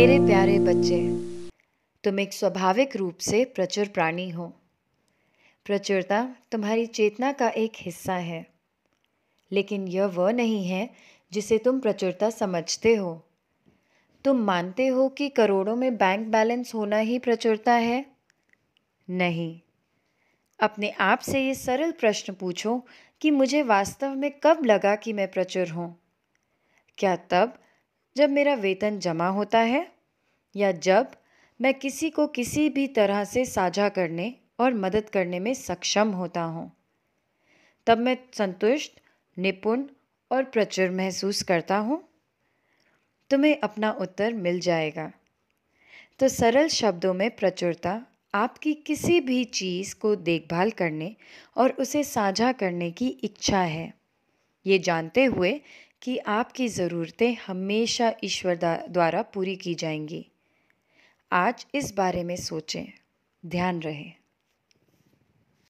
मेरे प्यारे बच्चे तुम एक स्वाभाविक रूप से प्रचुर प्राणी हो प्रचुरता तुम्हारी चेतना का एक हिस्सा है लेकिन यह वह नहीं है जिसे तुम प्रचुरता समझते हो तुम मानते हो कि करोड़ों में बैंक बैलेंस होना ही प्रचुरता है नहीं अपने आप से ये सरल प्रश्न पूछो कि मुझे वास्तव में कब लगा कि मैं प्रचुर हूँ क्या तब जब मेरा वेतन जमा होता है या जब मैं किसी को किसी भी तरह से साझा करने और मदद करने में सक्षम होता हूँ तब मैं संतुष्ट निपुण और प्रचुर महसूस करता हूँ तुम्हें अपना उत्तर मिल जाएगा तो सरल शब्दों में प्रचुरता आपकी किसी भी चीज़ को देखभाल करने और उसे साझा करने की इच्छा है ये जानते हुए कि आपकी ज़रूरतें हमेशा ईश्वर द्वारा पूरी की जाएंगी आज इस बारे में सोचें ध्यान रहें